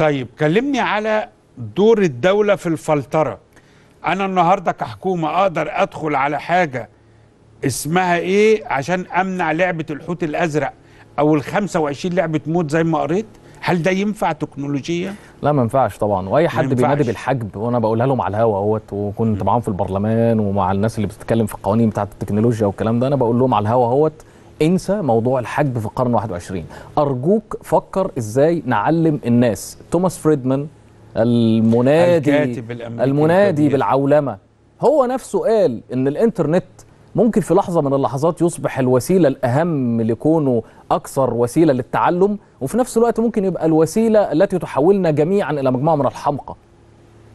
طيب كلمني على دور الدولة في الفلترة أنا النهاردة كحكومة أقدر أدخل على حاجة اسمها إيه عشان أمنع لعبة الحوت الأزرق أو الخمسة وعشرين لعبة موت زي ما قريت هل ده ينفع تكنولوجيا؟ لا ما ينفعش طبعا واي حد بينادي بالحجب وانا بقولها لهم على الهوا اهوت وكنت معاهم في البرلمان ومع الناس اللي بتتكلم في القوانين بتاعه التكنولوجيا والكلام ده انا بقول لهم على الهوا اهوت انسى موضوع الحجب في القرن 21 أرجوك فكر إزاي نعلم الناس توماس فريدمان المنادي المنادي بالعولمة هو نفسه قال إن الإنترنت ممكن في لحظة من اللحظات يصبح الوسيلة الأهم لكونه أكثر وسيلة للتعلم وفي نفس الوقت ممكن يبقى الوسيلة التي تحولنا جميعا إلى مجموعة من الحمقى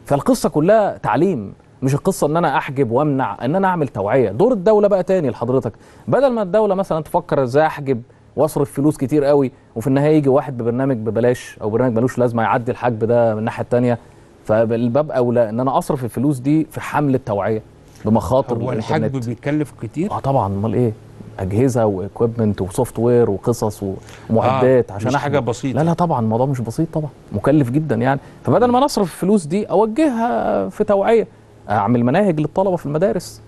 فالقصة كلها تعليم مش القصه ان انا احجب وامنع ان انا اعمل توعيه دور الدوله بقى تاني لحضرتك بدل ما الدوله مثلا تفكر ازاي احجب واصرف فلوس كتير قوي وفي النهايه يجي واحد ببرنامج ببلاش او برنامج ملوش لازمه يعدي الحجب ده من الناحيه الثانيه فالباب اولى ان انا اصرف الفلوس دي في حمل التوعيه بمخاطر هو الحجب بيكلف كتير؟ اه طبعا امال ايه؟ اجهزه واكويبمنت وسوفت وير وقصص ومعدات آه عشان مش حاجه بسيطه لا لا طبعا الموضوع مش بسيط طبعا مكلف جدا يعني فبدل ما نصرف الفلوس دي اوجهها في توعيه اعمل مناهج للطلبه في المدارس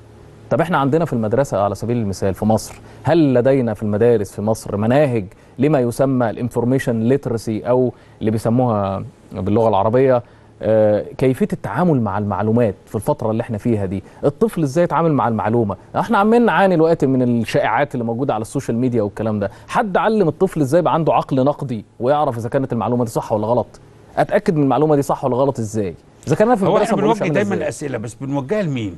طب احنا عندنا في المدرسه على سبيل المثال في مصر هل لدينا في المدارس في مصر مناهج لما يسمى الانفورميشن ليترسي او اللي بيسموها باللغه العربيه آه، كيفيه التعامل مع المعلومات في الفتره اللي احنا فيها دي الطفل ازاي يتعامل مع المعلومه احنا عمالين نعاني دلوقتي من الشائعات اللي موجوده على السوشيال ميديا والكلام ده حد علم الطفل ازاي يبقى عنده عقل نقدي ويعرف اذا كانت المعلومه دي صح ولا غلط اتاكد من المعلومه دي صح ولا غلط ازاي ذكرنا في هو احنا بنوجه دايما اسئله بس بنوجهها لمين؟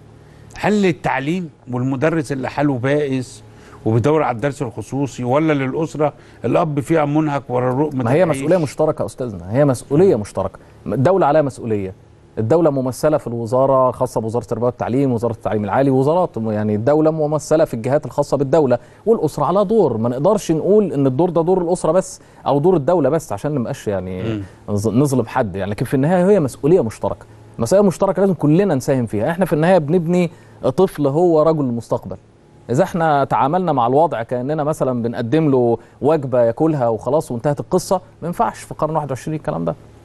هل للتعليم والمدرس اللي حاله بائس وبيدور على الدرس الخصوصي ولا للاسره الاب فيها منهك ورا الرؤم ما هي مسؤوليه مشتركه يا استاذنا هي مسؤوليه مشتركه الدوله عليها مسؤوليه الدوله ممثله في الوزاره خاصه بوزاره التربيه والتعليم وزاره التعليم العالي وزارات يعني الدوله ممثله في الجهات الخاصه بالدوله والاسره على دور ما نقدرش نقول ان الدور ده دور الاسره بس او دور الدوله بس عشان ما نبقاش يعني نظلم حد يعني لكن في النهايه هي مسؤوليه مشتركه مسؤوليه مشتركه لازم كلنا نساهم فيها احنا في النهايه بنبني طفل هو رجل المستقبل اذا احنا تعاملنا مع الوضع كاننا مثلا بنقدم له وجبه ياكلها وخلاص وانتهت القصه ما ينفعش في القرن 21 الكلام ده